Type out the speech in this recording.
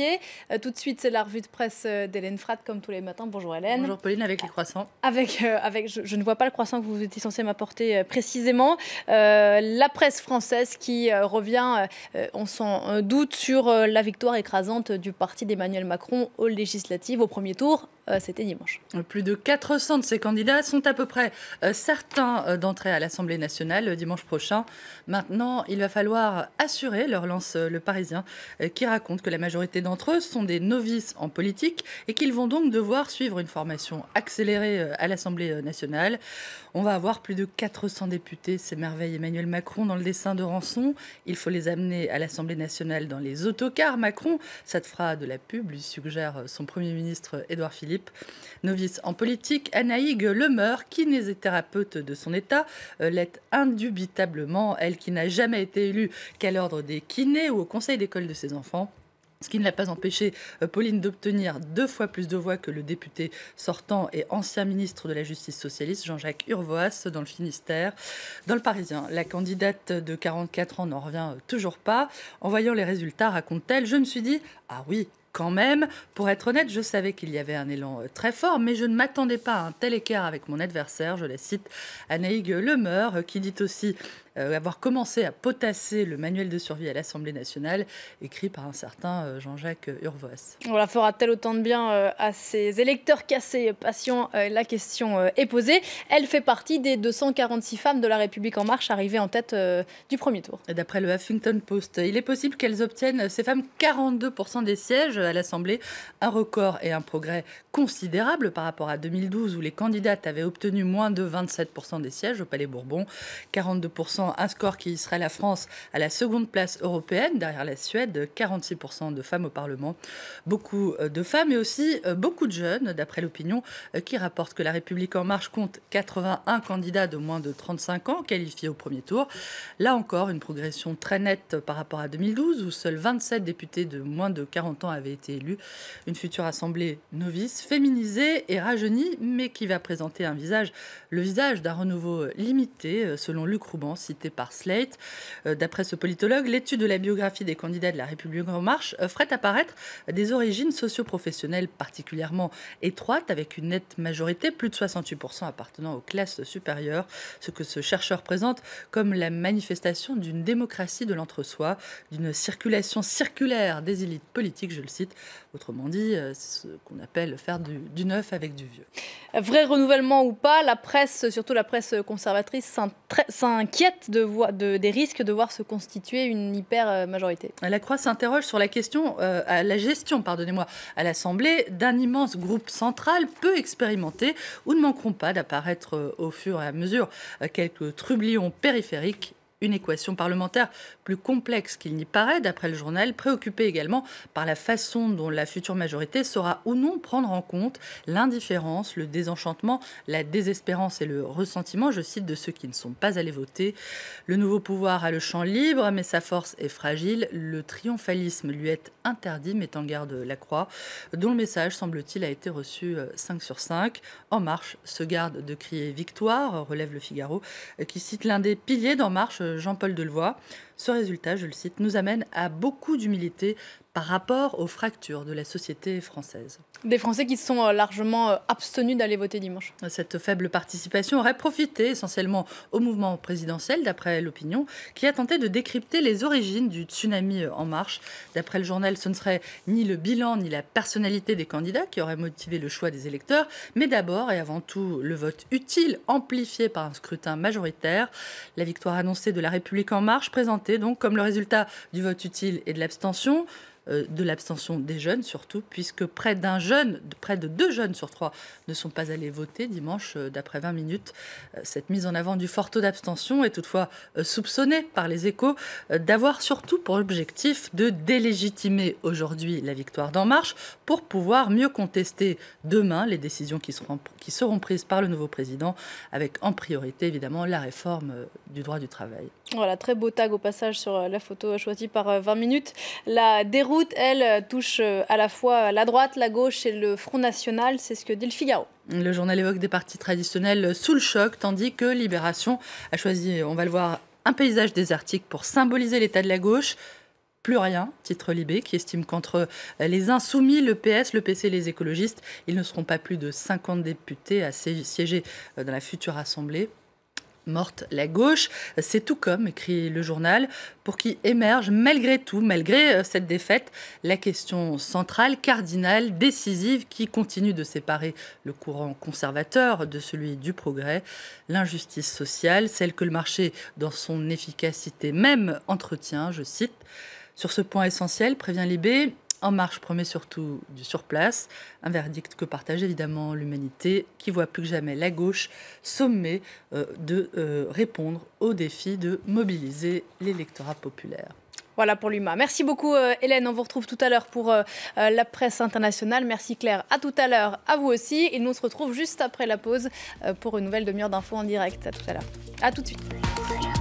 Euh, tout de suite, c'est la revue de presse euh, d'Hélène Frat, comme tous les matins. Bonjour Hélène. Bonjour Pauline, avec les croissants. Avec, euh, avec je, ne vois pas le croissant que vous étiez censé m'apporter précisément. la presse française qui revient, on s'en doute, sur la victoire écrasante du parti d'Emmanuel Macron aux législatives au premier tour. C'était dimanche. Plus de 400 de ces candidats sont à peu près certains d'entrer à l'Assemblée nationale dimanche prochain. Maintenant, il va falloir assurer, leur lance le Parisien, qui raconte que la majorité d'entre eux sont des novices en politique et qu'ils vont donc devoir suivre une formation accélérée euh, à l'Assemblée euh, nationale. On va avoir plus de 400 députés, C'est merveille Emmanuel Macron dans le dessin de rançon. Il faut les amener à l'Assemblée nationale dans les autocars. Macron, ça te fera de la pub, lui suggère euh, son Premier ministre Édouard Philippe. Novice en politique, Anaïg Lemeur, kinésithérapeute de son État, l'est indubitablement, elle qui n'a jamais été élue qu'à l'ordre des kinés ou au conseil d'école de ses enfants. Ce qui ne l'a pas empêché, euh, Pauline, d'obtenir deux fois plus de voix que le député sortant et ancien ministre de la Justice socialiste, Jean-Jacques Urvoas, dans le Finistère. Dans le Parisien, la candidate de 44 ans n'en revient toujours pas. En voyant les résultats, raconte-t-elle, je me suis dit, ah oui, quand même. Pour être honnête, je savais qu'il y avait un élan euh, très fort, mais je ne m'attendais pas à un tel écart avec mon adversaire. Je la cite Anaïg Lemeur, euh, qui dit aussi euh, avoir commencé à potasser le manuel de survie à l'Assemblée nationale, écrit par un certain euh, Jean-Jacques euh, Urvoas. la fera-t-elle autant de bien à ses électeurs cassés patients La question est posée. Elle fait partie des 246 femmes de La République En Marche arrivées en tête du premier tour. D'après le Huffington Post, il est possible qu'elles obtiennent, ces femmes, 42% des sièges à l'Assemblée, un record et un progrès considérable par rapport à 2012 où les candidates avaient obtenu moins de 27% des sièges au Palais Bourbon, 42% un score qui serait la France à la seconde place européenne, derrière la Suède, 46% de femmes au Parlement, beaucoup euh, de femmes et aussi euh, beaucoup de jeunes, d'après l'opinion, euh, qui rapporte que La République En Marche compte 81 candidats de moins de 35 ans qualifiés au premier tour. Là encore, une progression très nette par rapport à 2012, où seuls 27 députés de moins de 40 ans avaient été élus. Une future assemblée novice, féminisée et rajeunie, mais qui va présenter un visage, le visage d'un renouveau limité, selon Luc Rouban, par Slate. Euh, d'après ce politologue, l'étude de la biographie des candidats de la République en marche euh, ferait apparaître des origines socioprofessionnelles particulièrement étroites, avec une nette majorité, plus de 68% appartenant aux classes supérieures, ce que ce chercheur présente comme la manifestation d'une démocratie de l'entre-soi, d'une circulation circulaire des élites politiques, je le cite, autrement dit, euh, ce qu'on appelle faire du neuf avec du vieux vrai renouvellement ou pas, la presse, surtout la presse conservatrice, s'inquiète des risques de voir se constituer une hyper-majorité. La Croix s'interroge sur la question, euh, à la gestion, pardonnez-moi, à l'Assemblée d'un immense groupe central peu expérimenté ou ne manqueront pas d'apparaître euh, au fur et à mesure euh, quelques trublions périphériques une équation parlementaire plus complexe qu'il n'y paraît, d'après le journal, préoccupée également par la façon dont la future majorité saura ou non prendre en compte l'indifférence, le désenchantement, la désespérance et le ressentiment, je cite, de ceux qui ne sont pas allés voter. Le nouveau pouvoir a le champ libre, mais sa force est fragile. Le triomphalisme lui est interdit, met en garde la croix, dont le message, semble-t-il, a été reçu 5 euh, sur 5. En Marche se garde de crier victoire, relève le Figaro, euh, qui cite l'un des piliers d'En Marche Jean-Paul Delevoye. Ce résultat, je le cite, nous amène à beaucoup d'humilité par rapport aux fractures de la société française. Des Français qui sont euh, largement euh, abstenus d'aller voter dimanche. Cette faible participation aurait profité essentiellement au mouvement présidentiel, d'après l'opinion, qui a tenté de décrypter les origines du tsunami euh, en marche. D'après le journal, ce ne serait ni le bilan ni la personnalité des candidats qui auraient motivé le choix des électeurs, mais d'abord et avant tout le vote utile, amplifié par un scrutin majoritaire. La victoire annoncée de la République en marche, présentée donc comme le résultat du vote utile et de l'abstention. Euh, de l'abstention des jeunes surtout, puisque près d'un jeune, près de deux jeunes sur trois ne sont pas allés voter dimanche euh, d'après 20 minutes. Euh, cette mise en avant du fort taux d'abstention est toutefois soupçonnée par les échos d'avoir surtout pour objectif de délégitimer aujourd'hui la victoire d'En Marche pour pouvoir mieux contester demain les décisions qui seront, qui seront prises par le nouveau président, avec en priorité évidemment la réforme du droit du travail. Voilà, très beau tag au passage sur la photo choisie par 20 minutes. La déroute elle, euh, touche euh, à la fois la droite, la gauche et le Front National, c'est ce que dit le Figaro. Le journal évoque des partis traditionnels sous le choc, tandis que Libération a choisi, on va le voir, un paysage désertique pour symboliser l'état de la gauche plus rien, titre Libé, qui estime qu'entre euh, les insoumis, le PS, le PC les écologistes, ils ne seront pas plus de 50 députés à siéger dans la future Assemblée morte la gauche. C'est tout comme, écrit le journal, pour qui émerge malgré tout, malgré euh, cette défaite, la question centrale, cardinale, décisive, qui continue de séparer le courant conservateur de celui du progrès, l'injustice sociale, celle que le marché, dans son efficacité même, entretient, je cite. Sur ce point essentiel, prévient Libé, en Marche promet surtout du surplace, un verdict que partage évidemment l'humanité, qui voit plus que jamais la gauche sommée euh, de euh, répondre au défi de mobiliser l'électorat populaire. Voilà pour l'UMA. Merci beaucoup euh, Hélène, on vous retrouve tout à l'heure pour la presse internationale. Merci Claire, à tout à l'heure, à vous aussi. Et nous on se retrouve juste après la pause pour une nouvelle demi-heure d'infos en direct. À tout à l'heure. À tout de suite.